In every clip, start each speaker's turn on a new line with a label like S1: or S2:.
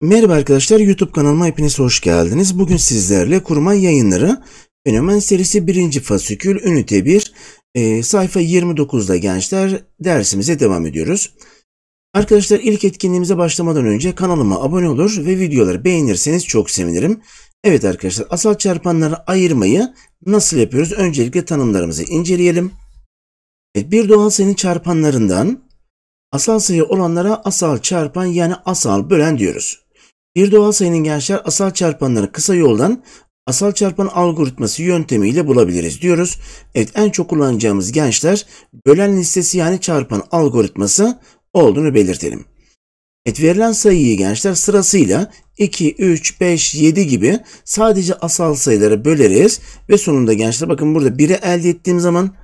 S1: Merhaba arkadaşlar YouTube kanalıma hepiniz hoş geldiniz. Bugün sizlerle kurma yayınları fenomen serisi 1. Fasikül ünite 1 e, sayfa 29'da gençler dersimize devam ediyoruz. Arkadaşlar ilk etkinliğimize başlamadan önce kanalıma abone olur ve videoları beğenirseniz çok sevinirim. Evet arkadaşlar asal çarpanları ayırmayı nasıl yapıyoruz? Öncelikle tanımlarımızı inceleyelim. E, bir doğal sayının çarpanlarından asal sayı olanlara asal çarpan yani asal bölen diyoruz. Bir doğal sayının gençler asal çarpanları kısa yoldan asal çarpan algoritması yöntemiyle bulabiliriz diyoruz. Evet en çok kullanacağımız gençler bölen listesi yani çarpan algoritması olduğunu belirtelim. Evet verilen sayıyı gençler sırasıyla 2, 3, 5, 7 gibi sadece asal sayılara böleriz ve sonunda gençler bakın burada 1'i elde ettiğim zaman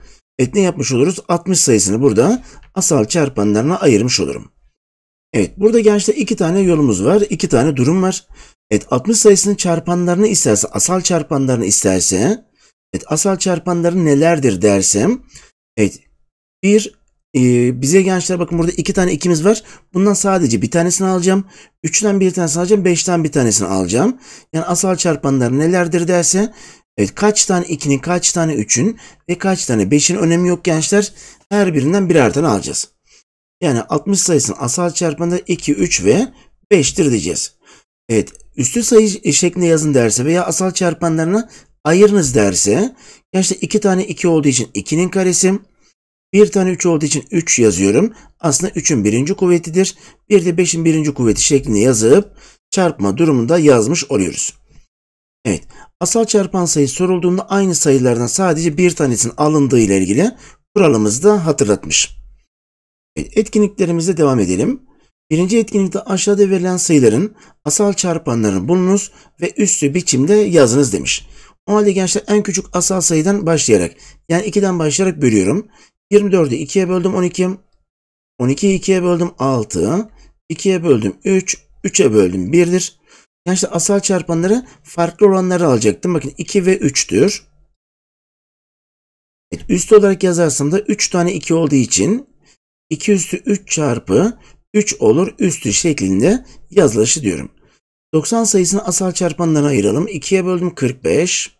S1: Evet ne yapmış oluruz? 60 sayısını burada asal çarpanlarına ayırmış olurum. Evet burada gençler iki tane yolumuz var. iki tane durum var. Evet 60 sayısının çarpanlarını isterse asal çarpanlarını isterse evet asal çarpanları nelerdir dersem evet bir e, bize gençler bakın burada iki tane ikimiz var. Bundan sadece bir tanesini alacağım. Üçten bir tanesini alacağım. Beşten bir tanesini alacağım. Yani asal çarpanları nelerdir derse Evet kaç tane 2'nin, kaç tane 3'ün ve kaç tane 5'in önemi yok gençler. Her birinden birer tane alacağız. Yani 60 sayısının asal çarpanı 2, 3 ve 5'tir diyeceğiz. Evet üstü sayı şeklinde yazın derse veya asal çarpanlarını ayırınız derse gençler 2 tane 2 olduğu için 2'nin karesi. Bir tane 3 olduğu için 3 yazıyorum. Aslında 3'ün birinci kuvvetidir. Bir de 5'in birinci kuvveti şeklinde yazıp çarpma durumunda yazmış oluyoruz. Evet. Asal çarpan sayı sorulduğunda aynı sayılardan sadece bir tanesinin alındığı ile ilgili kuralımızı da hatırlatmış. Evet, etkinliklerimize devam edelim. Birinci etkinlikte aşağıda verilen sayıların asal çarpanlarını bulunuz ve üstü biçimde yazınız demiş. O halde gençler en küçük asal sayıdan başlayarak yani 2'den başlayarak bölüyorum. 24'ü 2'ye böldüm 12. 12'yi 2'ye böldüm 6. 2'ye böldüm 3. 3'e böldüm 1'dir. Yani işte asal çarpanları farklı oranları alacaktım. Bakın 2 ve 3'tür. Evet, üst olarak yazarsam da 3 tane 2 olduğu için 2 üstü 3 çarpı 3 olur üstü şeklinde yazılışı diyorum. 90 sayısını asal çarpanlara ayıralım. 2'ye böldüm 45.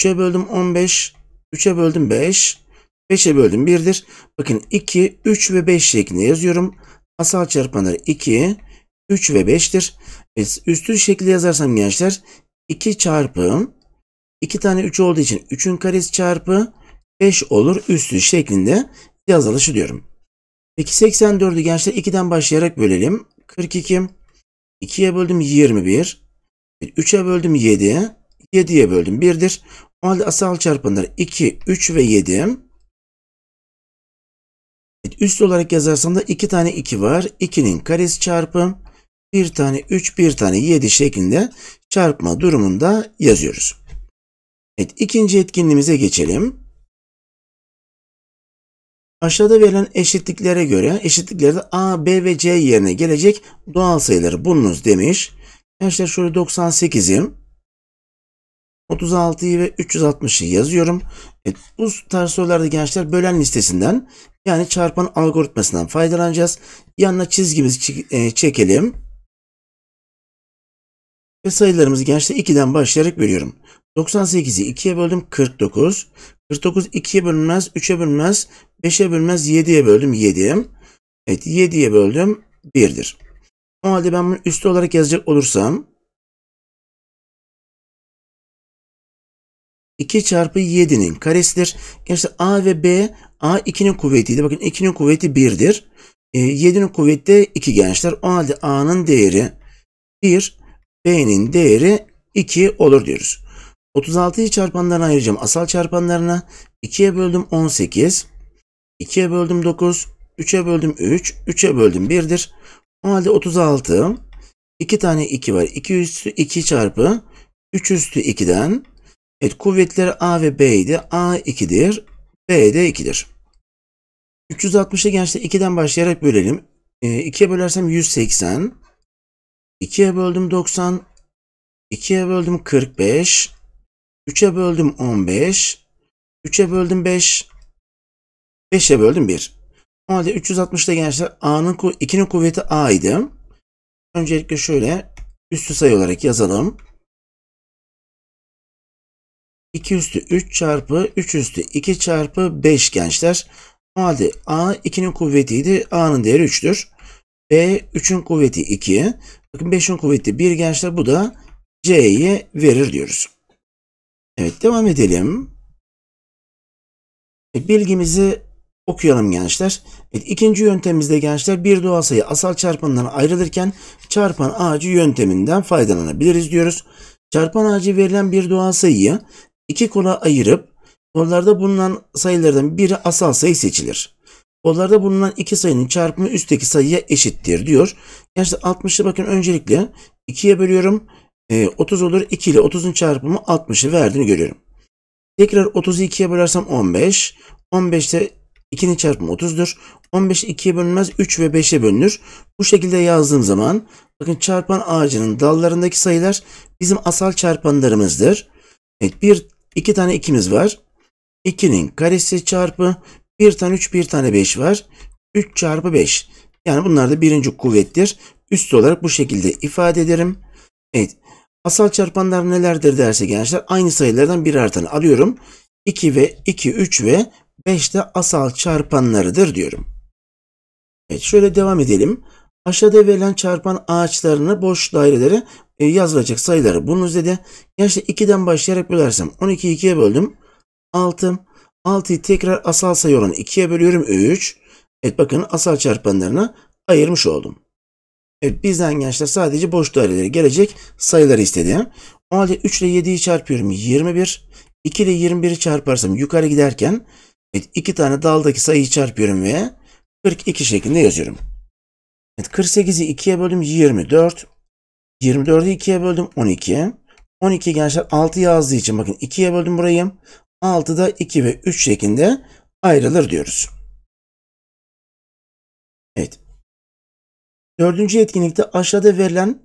S1: 3'e böldüm 15. 3'e böldüm 5. 5'e böldüm 1'dir. Bakın 2, 3 ve 5 şeklinde yazıyorum. Asal çarpanları 2, 3 ve 5'tir. Evet, üstün şekli yazarsam gençler 2 çarpı 2 tane 3 olduğu için 3'ün karesi çarpı 5 olur üstü şeklinde yazılışı diyorum. Peki 84'ü gençler 2'den başlayarak bölelim. 42, 2'ye böldüm 21, 3'e böldüm 7, 7'ye böldüm 1'dir. O halde asal çarpanlar 2, 3 ve 7. Üst olarak yazarsam da 2 tane 2 var. 2'nin karesi çarpı bir tane 3, bir tane 7 şeklinde çarpma durumunda yazıyoruz. Evet, ikinci etkinliğimize geçelim. Aşağıda verilen eşitliklere göre eşitliklerde A, B ve C yerine gelecek doğal sayıları bulunuz demiş. Gençler şöyle 98'i, 36'yı ve 360'ı yazıyorum. Evet, bu tarz sorularda gençler bölen listesinden yani çarpan algoritmasından faydalanacağız. Yanına çizgimizi e, çekelim. Ve sayılarımızı gençler 2'den başlayarak bölüyorum. 98'i 2'ye böldüm 49. 49 2'ye bölünmez, 3'e bölünmez, 5'e bölünmez, 7'ye böldüm 7. Evet 7'ye böldüm 1'dir. O halde ben bunu üstü olarak yazacak olursam 2 çarpı 7'nin karesidir. Gençler A ve B A 2'nin kuvvetiydi. Bakın 2'nin kuvveti 1'dir. E, 7'nin kuvveti de 2 gençler. O halde A'nın değeri 1. B'nin değeri 2 olur diyoruz. 36'yı çarpanlarına ayıracağım. Asal çarpanlarına 2'ye böldüm 18. 2'ye böldüm 9. 3'e böldüm 3. 3'e böldüm 1'dir. O halde 36. 2 tane 2 var. 2 üstü 2 çarpı 3 üstü 2'den. Evet kuvvetleri A ve B'ydi. A 2'dir. B de 2'dir. 360'ı gençler 2'den başlayarak bölelim. 2'ye ee, bölersem 180. 2'ye böldüm 90. 2'ye böldüm 45. 3'e böldüm 15. 3'e böldüm 5. 5'e böldüm 1. O halde 360'da gençler A'nın 2'nin kuvveti A idi. Öncelikle şöyle üstü sayı olarak yazalım. 2 üstü 3 çarpı 3 üstü 2 çarpı 5 gençler. O halde A 2'nin kuvvetiydi. A'nın değeri 3'tür. B 3'ün kuvveti 2. Bakın 5'in kuvveti 1 gençler bu da C'yi verir diyoruz. Evet devam edelim. E, bilgimizi okuyalım gençler. Evet, ikinci yöntemimizde gençler bir doğal sayı asal çarpanından ayrılırken çarpan ağacı yönteminden faydalanabiliriz diyoruz. Çarpan ağacı verilen bir doğal sayıyı iki kola ayırıp kollarda bulunan sayılardan biri asal sayı seçilir. Kollarda bulunan iki sayının çarpımı üstteki sayıya eşittir diyor. Gençler 60'ı bakın öncelikle 2'ye bölüyorum. E, ee, 30 olur. 2 ile 30'un çarpımı 60'ı verdiğini görüyorum. Tekrar 30'u 2'ye bölersem 15. 15'te 2'nin çarpımı 30'dur. 15 2'ye bölünmez 3 ve 5'e bölünür. Bu şekilde yazdığım zaman bakın çarpan ağacının dallarındaki sayılar bizim asal çarpanlarımızdır. Evet, bir, iki tane 2'miz var. 2'nin karesi çarpı 1 tane 3, 1 tane 5 var. 3 çarpı 5. Yani bunlar da birinci kuvvettir. Üst olarak bu şekilde ifade ederim. Evet. Asal çarpanlar nelerdir derse gençler aynı sayılardan birer tane alıyorum. 2 ve 2, 3 ve 5 de asal çarpanlarıdır diyorum. Evet şöyle devam edelim. Aşağıda verilen çarpan ağaçlarını boş dairelere e, yazılacak sayıları bunun üzerinde Gençler 2'den başlayarak bölersem 12'yi 2'ye böldüm. 6, 6'yı tekrar asal sayı olan 2'ye bölüyorum 3. Evet bakın asal çarpanlarına ayırmış oldum. Evet bizden gençler sadece boş dairelere gelecek sayıları istedi. O halde 3 ile 7'yi çarpıyorum 21. 2 ile 21'i çarparsam yukarı giderken evet, 2 tane daldaki sayıyı çarpıyorum ve 42 şeklinde yazıyorum. Evet, 48'i 2'ye böldüm 24. 24'ü 2'ye böldüm 12. 12 gençler 6 yazdığı için bakın 2'ye böldüm burayı. 6'da 2 ve 3 şeklinde ayrılır
S2: diyoruz. Evet. Dördüncü
S1: etkinlikte aşağıda verilen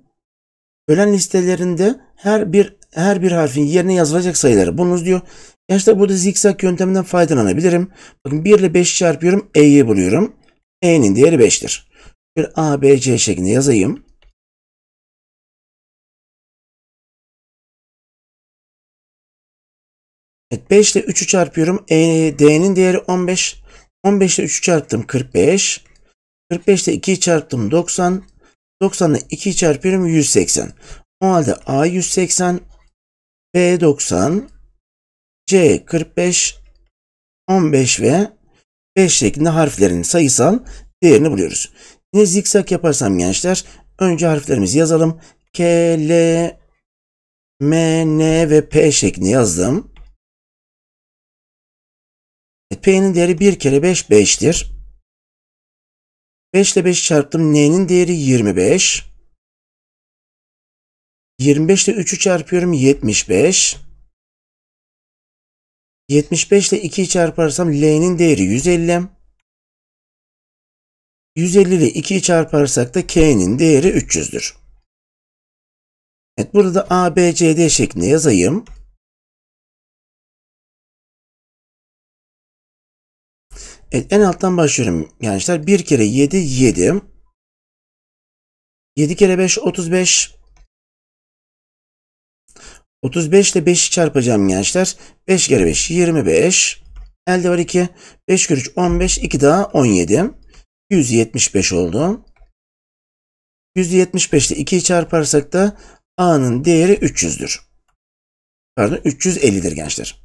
S1: ölen listelerinde her bir her bir harfin yerine yazılacak sayıları bulunuz diyor. Gençler burada zikzak yönteminden faydalanabilirim. Bakın 1 ile 5 çarpıyorum. E'yi buluyorum. E'nin değeri 5'tir. Bir A, B, C şeklinde yazayım. Evet 5 ile 3'ü çarpıyorum. E, D'nin değeri 15. 15 ile 3'ü çarptım 45. 45 ile 2'yi çarptım 90. 90 ile 2'yi çarpıyorum 180. O halde A 180, B 90, C 45, 15 ve 5 şeklinde harflerin sayısal değerini buluyoruz. Yine zikzak yaparsam gençler önce harflerimizi yazalım. K, L, M, N
S2: ve P şeklinde yazdım. P'nin değeri 1 kere 5 5'tir. 5 ile 5 çarptım. N'nin değeri 25. 25 ile 3'ü çarpıyorum 75. 75 ile 2'yi çarparsam L'nin değeri
S1: 150.
S2: 150 ile 2'yi çarparsak da K'nin değeri 300'dür. Evet burada A, B, C, D şeklinde yazayım. Evet en alttan başlıyorum gençler. 1 kere 7 7.
S1: 7 kere 5 35. 35 ile 5'i çarpacağım gençler. 5 kere 5 25. Elde var 2. 5 kere 3 15. 2 daha 17. 175 oldu. 175 ile 2'yi çarparsak da A'nın değeri 300'dür.
S2: Pardon 350'dir gençler.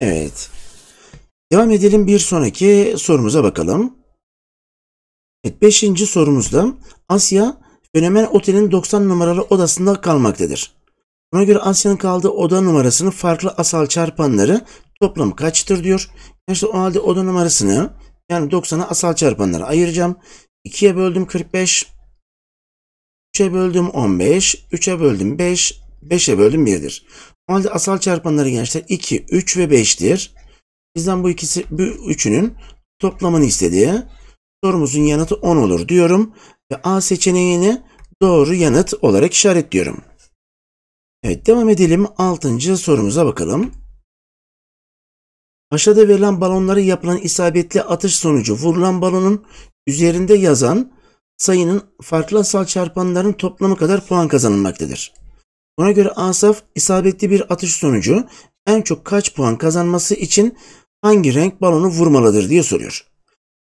S2: Evet. Devam edelim bir sonraki
S1: sorumuza bakalım. Evet, beşinci sorumuzda Asya fenomen otelin 90 numaralı odasında kalmaktadır. Buna göre Asya'nın kaldığı oda numarasının farklı asal çarpanları toplam kaçtır diyor. İşte o halde oda numarasını yani 90'a asal çarpanları ayıracağım. 2'ye böldüm 45. 3'e böldüm 15. 3'e böldüm 5. 5'e böldüm 1'dir. Normalde asal çarpanları gençler 2, 3 ve 5'tir. Bizden bu ikisi, bu üçünün toplamını istediği sorumuzun yanıtı 10 olur diyorum. Ve A seçeneğini doğru yanıt olarak işaretliyorum. Evet devam edelim. 6. sorumuza bakalım. Aşağıda verilen balonlara yapılan isabetli atış sonucu vurulan balonun üzerinde yazan sayının farklı asal çarpanların toplamı kadar puan kazanılmaktadır. Buna göre Asaf isabetli bir atış sonucu en çok kaç puan kazanması için hangi renk balonu vurmalıdır diye soruyor.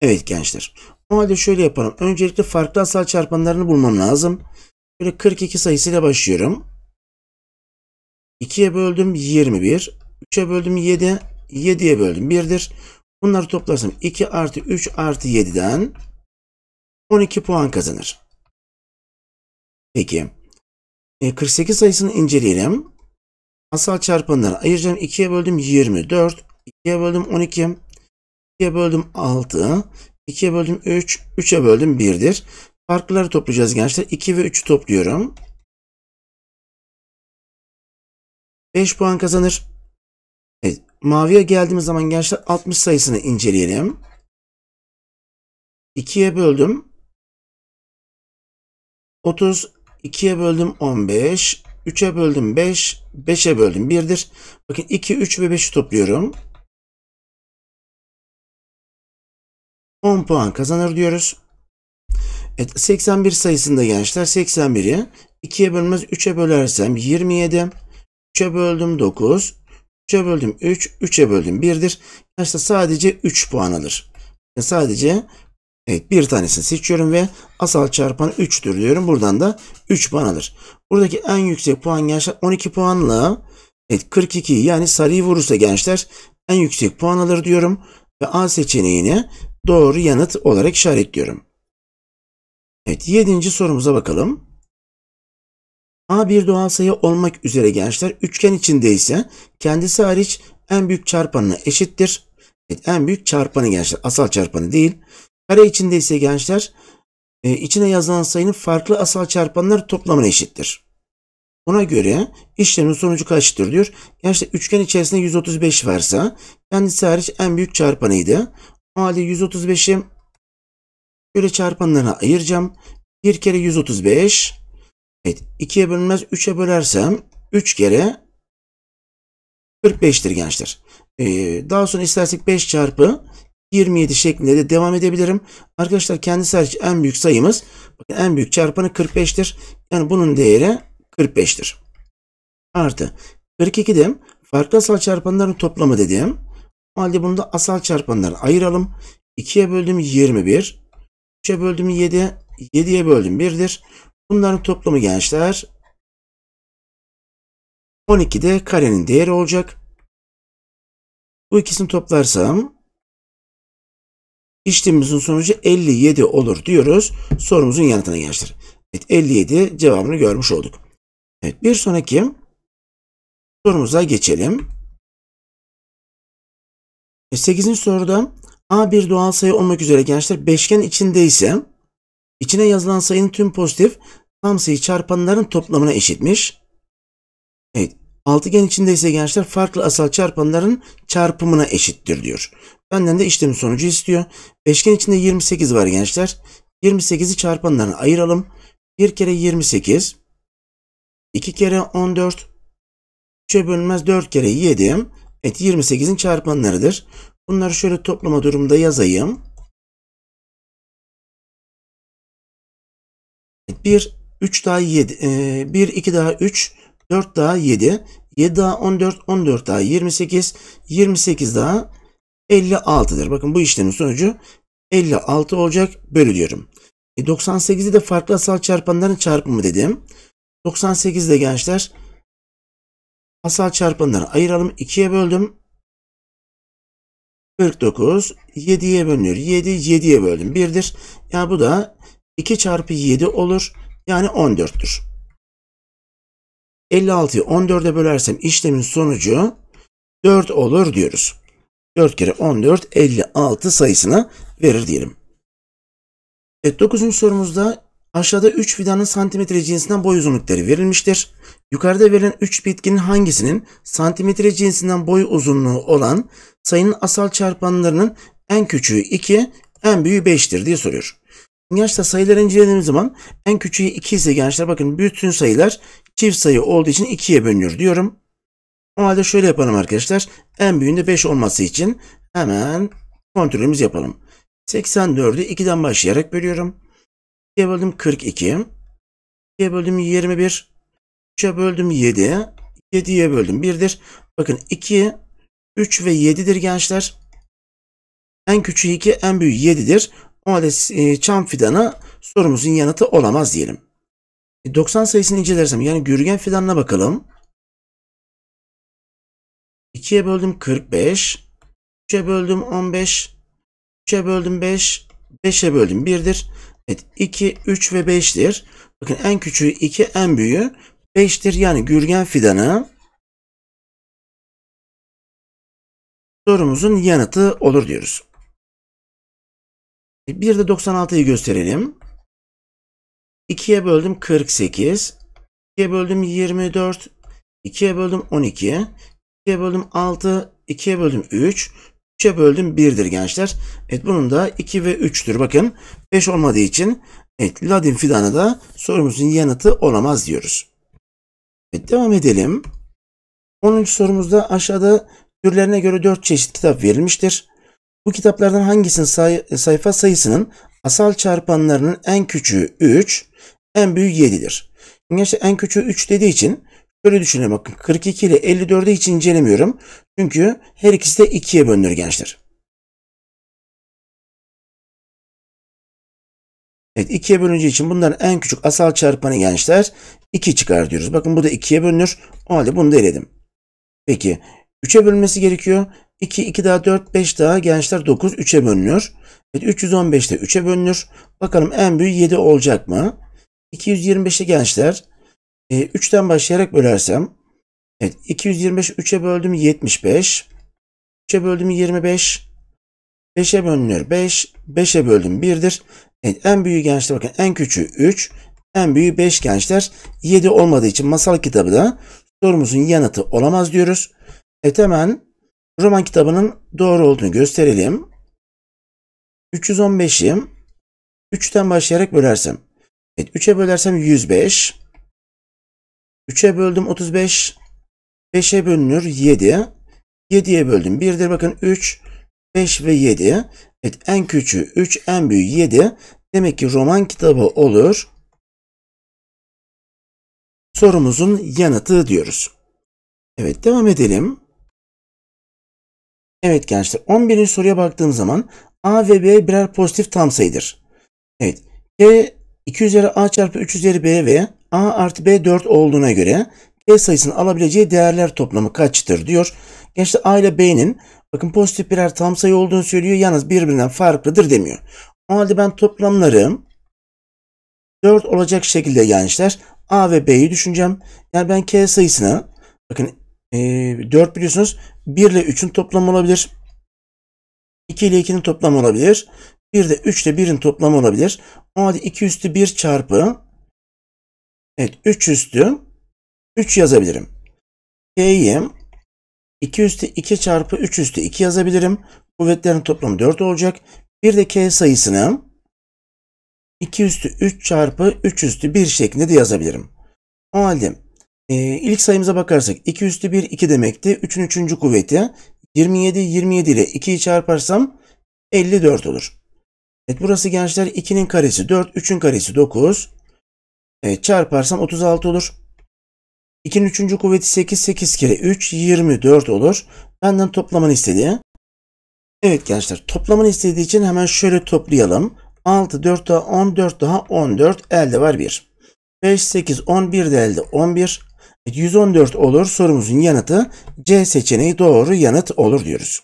S1: Evet gençler. O halde şöyle yapalım. Öncelikle farklı asal çarpanlarını bulmam lazım. Böyle 42 sayısıyla başlıyorum. 2'ye böldüm 21. 3'e böldüm 7. 7'ye böldüm 1'dir. Bunları toplarsam 2 artı 3 artı 7'den 12 puan kazanır. Peki. 48 e, sayısını inceleyelim. Asal çarpanları ayıracağım. 2'ye böldüm 24. 2'ye böldüm 12. 2'ye böldüm 6. 2'ye böldüm 3. 3'e böldüm 1'dir. Farkları toplayacağız gençler. 2
S2: ve 3'ü topluyorum. 5 puan kazanır. Evet. Maviye geldiğimiz zaman gençler 60 sayısını inceleyelim. 2'ye böldüm. 30 2'ye böldüm 15. 3'e böldüm 5. 5'e böldüm 1'dir. Bakın 2, 3 ve 5'i topluyorum.
S1: 10 puan kazanır diyoruz. Evet, 81 sayısında gençler 81'i 2'ye bölmez 3'e bölersem 27. 3'e böldüm 9. 3'e böldüm 3. 3'e böldüm 1'dir. Gençler sadece 3 puan alır. sadece Evet bir tanesini seçiyorum ve asal çarpan 3'tür diyorum. Buradan da 3 banadır. Buradaki en yüksek puan gençler 12 puanla evet 42 yani sarıyı vurursa gençler en yüksek puan alır diyorum. Ve A seçeneğini doğru yanıt olarak işaretliyorum. Evet 7. sorumuza bakalım. A bir doğal sayı olmak üzere gençler üçgen içinde ise kendisi hariç en büyük çarpanına eşittir. Evet, en büyük çarpanı gençler asal çarpanı değil. Kare içinde ise gençler e, içine yazılan sayının farklı asal çarpanları toplamına eşittir. Ona göre işlemin sonucu kaçtır diyor. Gençler üçgen içerisinde 135 varsa kendisi hariç en büyük çarpanıydı. O halde 135'i şöyle çarpanlarına ayıracağım. 1 kere 135. Evet 2'ye bölünmez 3'e bölersem 3 kere 45'tir gençler. Ee, daha sonra istersek 5 çarpı 27 şeklinde de devam edebilirim. Arkadaşlar kendisi hariç en büyük sayımız bakın en büyük çarpanı 45'tir. Yani bunun değeri 45'tir. Artı 42'de farklı asal çarpanların toplamı dediğim. O halde bunu da asal çarpanlara ayıralım. 2'ye böldüm 21. 3'e böldüm 7. 7'ye böldüm 1'dir. Bunların toplamı gençler 12'de karenin değeri
S2: olacak. Bu ikisini toplarsam
S1: İşlemimizin sonucu 57 olur diyoruz. Sorumuzun yanıtına gençler. Evet 57 cevabını görmüş olduk. Evet bir sonraki sorumuza geçelim.
S2: 8. E, soruda A bir doğal
S1: sayı olmak üzere gençler beşgen içinde ise içine yazılan sayının tüm pozitif tam sayı çarpanların toplamına eşitmiş. Evet Altıgen içinde ise gençler farklı asal çarpanların çarpımına eşittir diyor. Benden de işlemin sonucu istiyor. Beşgen içinde 28 var gençler. 28'i çarpanlarına ayıralım. 1 kere 28. 2 kere 14. 3'e bölünmez 4 kere 7. Evet 28'in çarpanlarıdır. Bunları şöyle toplama durumda yazayım. 1, 3 daha 7, 1, 2 daha 3, 4 daha 7. 7 daha 14. 14 daha 28. 28 daha 56'dır. Bakın bu işlemin sonucu 56 olacak. Bölü diyorum. E 98'i de farklı asal çarpanların çarpımı dedim. 98'de gençler asal çarpanları ayıralım. 2'ye böldüm. 49 7'ye bölünür. 7 7'ye böldüm. 1'dir. Yani bu da 2 çarpı 7 olur. Yani 14'tür. 56'yı 14'e bölersem işlemin sonucu 4 olur diyoruz. 4 kere 14 56 sayısına verir diyelim. Evet 9. sorumuzda aşağıda 3 fidanın santimetre cinsinden boy uzunlukları verilmiştir. Yukarıda verilen 3 bitkinin hangisinin santimetre cinsinden boy uzunluğu olan sayının asal çarpanlarının en küçüğü 2, en büyüğü 5'tir diye soruyor. Gençler sayıları incelediğimiz zaman en küçüğü 2 ise gençler bakın bütün sayılar çift sayı olduğu için 2'ye bölünür diyorum. O halde şöyle yapalım arkadaşlar. En büyüğünde 5 olması için hemen kontrolümüz yapalım. 84'ü 2'den başlayarak bölüyorum. 2'ye böldüm 42. 2'ye böldüm 21. 3'e böldüm 7. 7'ye böldüm 1'dir. Bakın 2, 3 ve 7'dir gençler. En küçüğü 2, en büyüğü 7'dir. O halde e, çam fidanı sorumuzun yanıtı olamaz diyelim. 90 e, sayısını incelersem yani gürgen fidanına bakalım. 2'ye böldüm 45. 3'e böldüm 15. 3'e böldüm 5. 5'e böldüm 1'dir. Evet 2, 3 ve 5'tir. Bakın en küçüğü 2, en büyüğü 5'tir. Yani gürgen fidanı
S2: sorumuzun yanıtı olur diyoruz.
S1: Bir de 96'yı gösterelim. 2'ye böldüm 48. 2'ye böldüm 24. 2'ye böldüm 12. 2'ye böldüm 6. 2'ye böldüm 3. 3'e böldüm 1'dir gençler. Evet bunun da 2 ve 3'tür. Bakın 5 olmadığı için evet Ladin fidanı da sorumuzun yanıtı olamaz diyoruz. Evet, devam edelim. 10. sorumuzda aşağıda türlerine göre 4 çeşit kitap verilmiştir. Bu kitaplardan hangisinin say sayfa sayısının asal çarpanlarının en küçüğü 3, en büyük 7'dir. Gerçi en küçüğü 3 dediği için şöyle düşünelim bakın 42 ile 54'e hiç incelemiyorum. Çünkü her ikisi de 2'ye bölünür gençler.
S2: Evet 2'ye bölünce için bunların en küçük asal çarpanı
S1: gençler 2 çıkar diyoruz. Bakın bu da 2'ye bölünür. O halde bunu da eledim. Peki 3'e bölünmesi gerekiyor. 2, 2 daha 4, 5 daha gençler 9, 3'e bölünür. Evet, 315 de 3'e bölünür. Bakalım en büyük 7 olacak mı? 225'i gençler e, 3'ten başlayarak bölersem evet 225 3'e böldüm 75 3'e böldüm 25 5'e bölünür 5 5'e böldüm 1'dir. Evet, en büyüğü gençler bakın en küçüğü 3 en büyüğü 5 gençler 7 olmadığı için masal kitabı da sorumuzun yanıtı olamaz diyoruz. Evet hemen roman kitabının doğru olduğunu gösterelim. 315'i 3'ten başlayarak bölersem Evet 3'e bölersem 105. 3'e böldüm 35. 5'e bölünür 7. 7'ye böldüm 1'dir bakın 3, 5 ve 7. Evet en küçüğü 3 en büyüğü 7. Demek ki roman kitabı olur. Sorumuzun yanıtı diyoruz. Evet devam edelim. Evet gençler 11. soruya baktığım zaman A ve B birer pozitif tam sayıdır. Evet. K 2 üzeri a çarpı 3 üzeri b ve a artı b 4 olduğuna göre b sayısının alabileceği değerler toplamı kaçtır diyor. Gençler a ile b'nin bakın pozitif birer tam sayı olduğunu söylüyor. Yalnız birbirinden farklıdır demiyor. O halde ben toplamları 4 olacak şekilde gençler a ve b'yi düşüneceğim. Yani ben k sayısını bakın e, 4 biliyorsunuz 1 ile 3'ün toplamı olabilir. 2 ile 2'nin toplamı olabilir. Bir de 3 ile 1'in toplamı olabilir. O halde 2 üstü 1 çarpı evet 3 üstü 3 yazabilirim. K'yi 2 üstü 2 çarpı 3 üstü 2 yazabilirim. Kuvvetlerin toplamı 4 olacak. Bir de K sayısını 2 üstü 3 çarpı 3 üstü 1 şeklinde de yazabilirim. O halde e, ilk sayımıza bakarsak 2 üstü 1 2 demekti. 3'ün 3. kuvveti 27 27 ile 2'yi çarparsam 54 olur. Evet burası gençler 2'nin karesi 4, 3'ün karesi 9. Evet çarparsam 36 olur. 2'nin 3. kuvveti 8, 8 kere 3, 24 olur. Benden toplamanı istedi Evet gençler toplamanı istediği için hemen şöyle toplayalım. 6, 4 daha 10, 4 daha 14 elde var 1. 5, 8, 11 de elde 11. 114 olur sorumuzun yanıtı C seçeneği doğru yanıt olur diyoruz.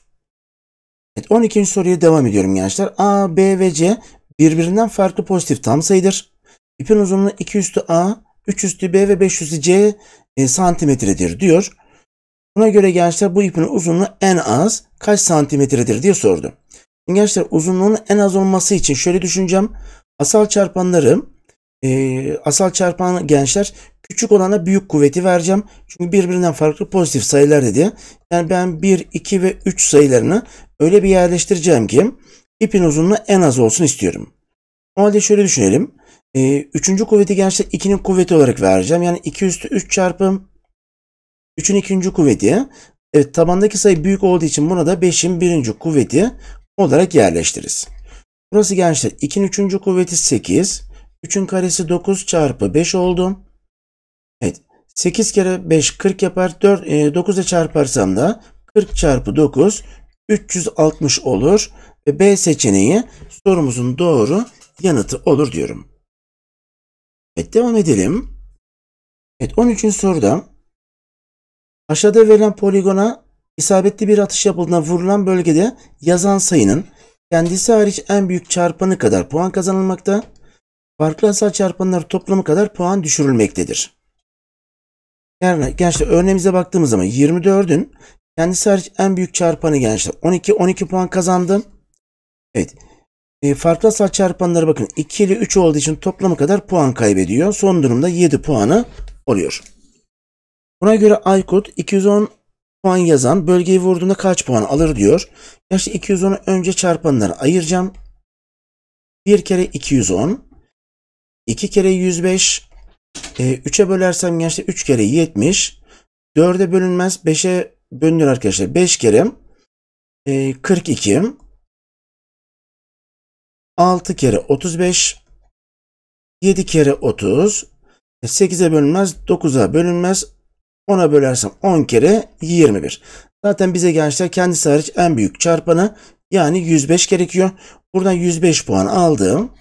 S1: Evet, 12. soruya devam ediyorum gençler. A, B ve C birbirinden farklı pozitif tam sayıdır. İpin uzunluğu 2 üstü A, 3 üstü B ve 5 üstü C e, santimetredir diyor. Buna göre gençler bu ipin uzunluğu en az kaç santimetredir diye sordu. Gençler uzunluğunun en az olması için şöyle düşüneceğim. Asal çarpanları, e, asal çarpan gençler küçük olana büyük kuvveti vereceğim. Çünkü birbirinden farklı pozitif sayılar dedi. Yani ben 1, 2 ve 3 sayılarını öyle bir yerleştireceğim ki ipin uzunluğu en az olsun istiyorum. O halde şöyle düşünelim. E, üçüncü kuvveti gerçekten 2'nin kuvveti olarak vereceğim. Yani 2 üstü 3 çarpı 3'ün ikinci kuvveti. Evet tabandaki sayı büyük olduğu için buna da 5'in birinci kuvveti olarak yerleştiririz. Burası gençler 2'nin üçüncü kuvveti 8. 3'ün karesi 9 çarpı 5 oldu. Evet 8 kere 5 40 yapar. 4, e, 9 çarparsam da 40 çarpı 9 360 olur ve B seçeneği sorumuzun doğru yanıtı olur diyorum. Evet devam edelim. Evet 13. soruda aşağıda verilen poligona isabetli bir atış yapıldığında vurulan bölgede yazan sayının kendisi hariç en büyük çarpanı kadar puan kazanılmakta, farklı hasar çarpanları toplamı kadar puan düşürülmektedir. Yani gerçi örneğimize baktığımız zaman 24'ün Kendisi hariç en büyük çarpanı gençler. 12 12 puan kazandım. Evet. E, farklı hasar çarpanları bakın 2 ile 3 olduğu için toplamı kadar puan kaybediyor. Son durumda 7 puanı oluyor. Buna göre Aykut 210 puan yazan bölgeyi vurduğunda kaç puan alır diyor. Gerçi 210'u önce çarpanları ayıracağım. 1 kere 210 2 kere 105 e, 3'e bölersem gençler 3 kere 70 4'e bölünmez 5'e bölünür arkadaşlar. 5 e, kere e, 42 6 kere 35 7 kere 30 8'e bölünmez 9'a bölünmez 10'a bölersem 10 kere 21. Zaten bize gençler kendisi hariç en büyük çarpanı yani 105 gerekiyor. Buradan
S2: 105 puan aldım.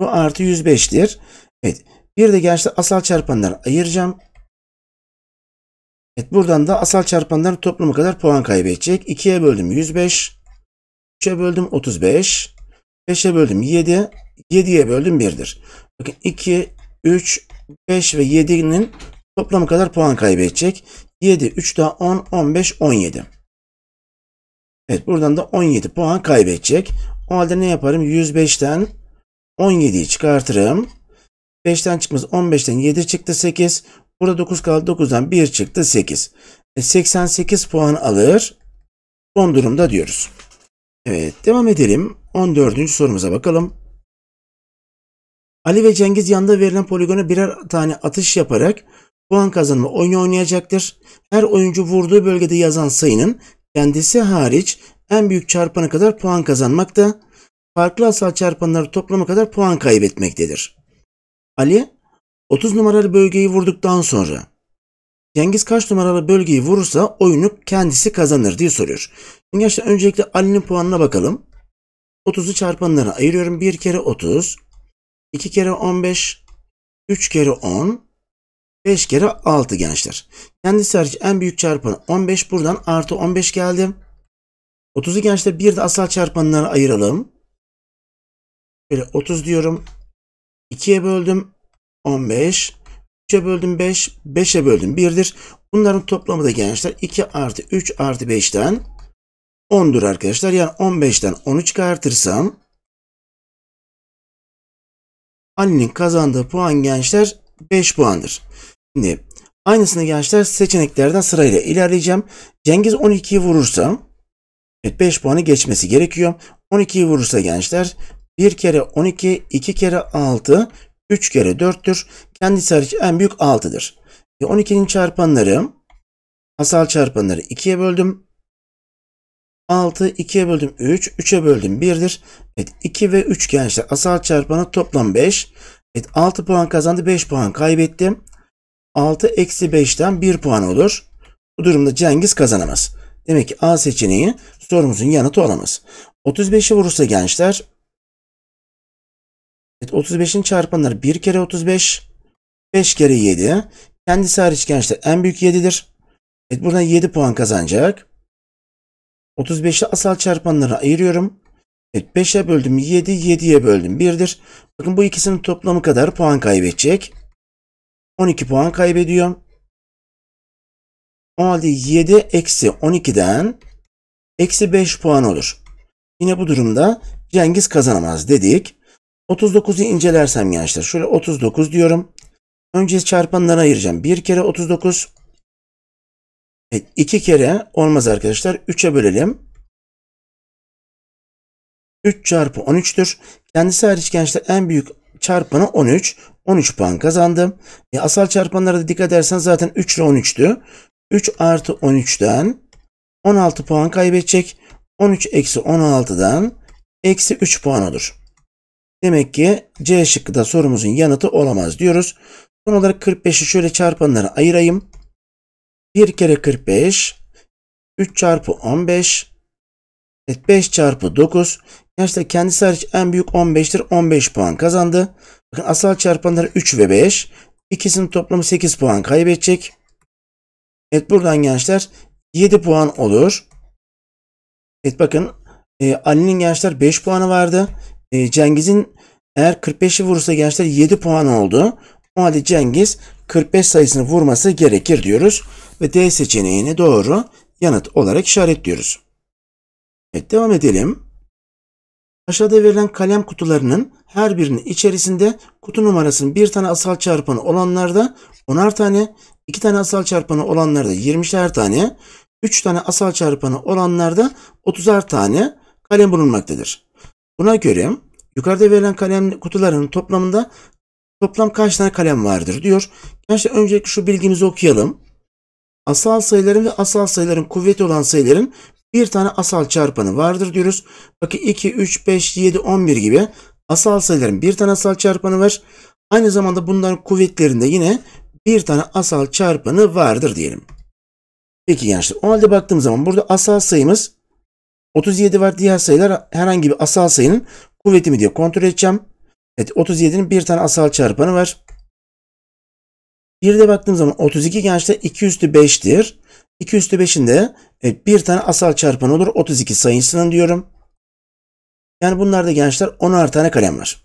S1: Bu artı 105'tir. Evet. Bir de gençler asal çarpanlar ayıracağım. Evet buradan da asal çarpanların toplamı kadar puan kaybedecek. 2'ye böldüm 105. 3'e böldüm 35. 5'e böldüm 7. 7'ye böldüm 1'dir. Bakın 2, 3, 5 ve 7'nin toplamı kadar puan kaybedecek. 7, 3 daha 10, 15, 17. Evet buradan da 17 puan kaybedecek. O halde ne yaparım? 105'ten 17'yi çıkartırım. 5'ten çıkmış 15'ten 7 çıktı 8. Burada 9 kaldı 9'dan 1 çıktı 8. 88 e, puan alır. Son durumda diyoruz. Evet devam edelim. 14. sorumuza bakalım. Ali ve Cengiz yanında verilen poligona birer tane atış yaparak puan kazanma oyunu oynayacaktır. Her oyuncu vurduğu bölgede yazan sayının kendisi hariç en büyük çarpana kadar puan kazanmakta, farklı asal çarpanları toplama kadar puan kaybetmektedir. Ali 30 numaralı bölgeyi vurduktan sonra Cengiz kaç numaralı bölgeyi vurursa oyunu kendisi kazanır diye soruyor. Şimdi gerçekten öncelikle Ali'nin puanına bakalım. 30'u çarpanlara ayırıyorum. 1 kere 30, 2 kere 15, 3 kere 10, 5 kere 6 gençler. Kendisi hariç en büyük çarpanı 15 buradan artı 15 geldi. 30'u gençler bir de asal çarpanlara ayıralım. Böyle 30 diyorum. 2'ye böldüm 15. 3'e böldüm 5. 5'e böldüm 1'dir. Bunların toplamı da gençler 2 artı 3 artı 5'ten 10'dur arkadaşlar. Yani 15'ten 10'u çıkartırsam Ali'nin kazandığı puan gençler 5 puandır. Şimdi aynısını gençler seçeneklerden sırayla ilerleyeceğim. Cengiz 12'yi vurursa evet 5 puanı geçmesi gerekiyor. 12'yi vurursa gençler 1 kere 12, 2 kere 6, 3 kere 4'tür. Kendisi hariç en büyük 6'dır. E 12'nin çarpanları, asal çarpanları 2'ye böldüm. 6, 2'ye böldüm 3, 3'e böldüm 1'dir. Evet 2 ve 3 gençler asal çarpanı toplam 5. Evet 6 puan kazandı 5 puan kaybetti. 6 eksi 5'ten 1 puan olur. Bu durumda Cengiz kazanamaz. Demek ki A seçeneği sorumuzun yanıtı olamaz. 35'i vurursa gençler Evet 35'in çarpanları 1 kere 35. 5 kere 7. Kendisi hariç gençler en büyük 7'dir. Evet buradan 7 puan kazanacak. 35'i asal çarpanlara ayırıyorum. Evet 5'e böldüm 7, 7'ye böldüm 1'dir. Bakın bu ikisinin toplamı kadar puan kaybedecek. 12 puan kaybediyor. O halde 7 eksi 12'den eksi 5 puan olur. Yine bu durumda Cengiz kazanamaz dedik. 39'u incelersem gençler şöyle 39 diyorum. Önce çarpanlara ayıracağım. 1 kere 39. 2 kere olmaz arkadaşlar. 3'e bölelim. 3 çarpı 13'tür. Kendisi hariç gençler en büyük çarpanı 13. 13 puan kazandım. E, asal çarpanlara da dikkat edersen zaten 3 ile 13'tü. 3 artı 13'ten 16 puan kaybedecek. 13 eksi 16'dan eksi 3 puan olur. Demek ki C şıkkı da sorumuzun yanıtı olamaz diyoruz. Son olarak 45'i şöyle çarpanlara ayırayım. 1 kere 45 3 çarpı 15 Evet 5 çarpı 9. Gerçi kendisi hariç en büyük 15'tir. 15 puan kazandı. Bakın asal çarpanları 3 ve 5. İkisinin toplamı 8 puan kaybedecek. Evet buradan gençler 7 puan olur. Evet bakın e, Ali'nin gençler 5 puanı vardı. Ee, Cengiz'in eğer 45'i vurursa gençler 7 puan oldu. O halde Cengiz 45 sayısını vurması gerekir diyoruz. Ve D seçeneğini doğru yanıt olarak işaretliyoruz. Evet devam edelim. Aşağıda verilen kalem kutularının her birinin içerisinde kutu numarasının bir tane asal çarpanı olanlarda 10'ar tane, iki tane asal çarpanı olanlarda 20'şer tane, üç tane asal çarpanı olanlarda 30'ar tane kalem bulunmaktadır. Buna göre yukarıda verilen kalem kutularının toplamında toplam kaç tane kalem vardır diyor. Gençler öncelikle şu bilgimizi okuyalım. Asal sayıların ve asal sayıların kuvveti olan sayıların bir tane asal çarpanı vardır diyoruz. Bakın 2, 3, 5, 7, 11 gibi asal sayıların bir tane asal çarpanı var. Aynı zamanda bunların kuvvetlerinde yine bir tane asal çarpanı vardır diyelim. Peki gençler o halde baktığım zaman burada asal sayımız 37 var. Diğer sayılar herhangi bir asal sayının kuvveti mi diye kontrol edeceğim. Evet 37'nin bir tane asal çarpanı var. Bir de baktığım zaman 32 gençte 2 üstü 5'tir. 2 üstü 5'in de evet, bir tane asal çarpanı olur. 32 sayısının diyorum. Yani bunlarda gençler 10'ar tane kalem var.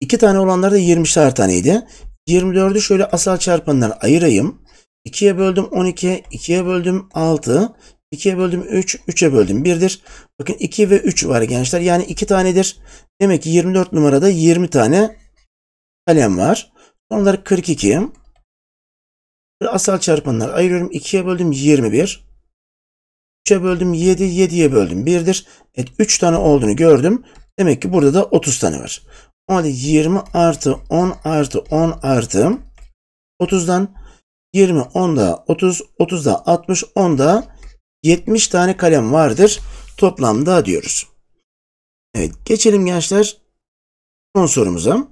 S1: 2 tane olanlarda 20'şer taneydi. 24'ü şöyle asal çarpanlar ayırayım. 2'ye böldüm 12, 2'ye böldüm 6, 2'ye böldüm 3, 3'e böldüm 1'dir. Bakın 2 ve 3 var gençler. Yani 2 tanedir. Demek ki 24 numarada 20 tane kalem var. Sonları 42. Asal çarpanlar ayırıyorum. 2'ye böldüm 21. 3'e böldüm 7, 7'ye böldüm 1'dir. Evet 3 tane olduğunu gördüm. Demek ki burada da 30 tane var. O halde 20 artı 10 artı 10 artı 30'dan 20, 10 da 30, 30 da 60, 10 da 70 tane kalem vardır toplamda diyoruz. Evet geçelim gençler son sorumuza.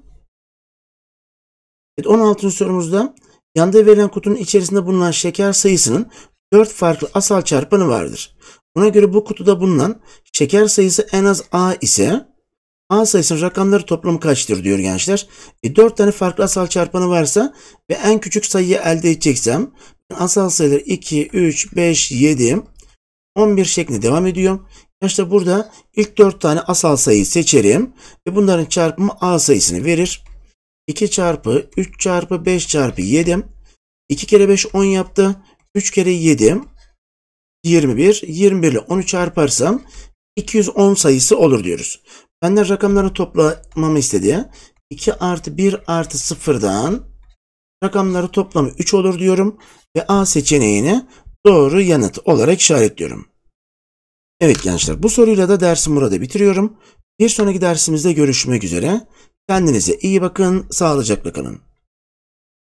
S1: Evet 16. sorumuzda yanda verilen kutunun içerisinde bulunan şeker sayısının 4 farklı asal çarpanı vardır. Buna göre bu kutuda bulunan şeker sayısı en az A ise A sayısının rakamları toplamı kaçtır diyor gençler. E, 4 tane farklı asal çarpanı varsa ve en küçük sayıyı elde edeceksem asal sayıları 2, 3, 5, 7 11 şeklinde devam ediyorum. İşte burada ilk 4 tane asal sayıyı seçerim ve bunların çarpımı a sayısını verir. 2 çarpı 3 çarpı 5 çarpı 7. 2 kere 5 10 yaptı. 3 kere 7 21. 21 ile 10'u çarparsam 210 sayısı olur diyoruz. Benden rakamları toplamamı istedi. 2 artı 1 artı 0'dan rakamları toplamı 3 olur diyorum. Ve A seçeneğini doğru yanıt olarak işaretliyorum. Evet gençler bu soruyla da dersim burada bitiriyorum. Bir sonraki dersimizde görüşmek üzere. Kendinize iyi bakın, sağlıcakla kalın.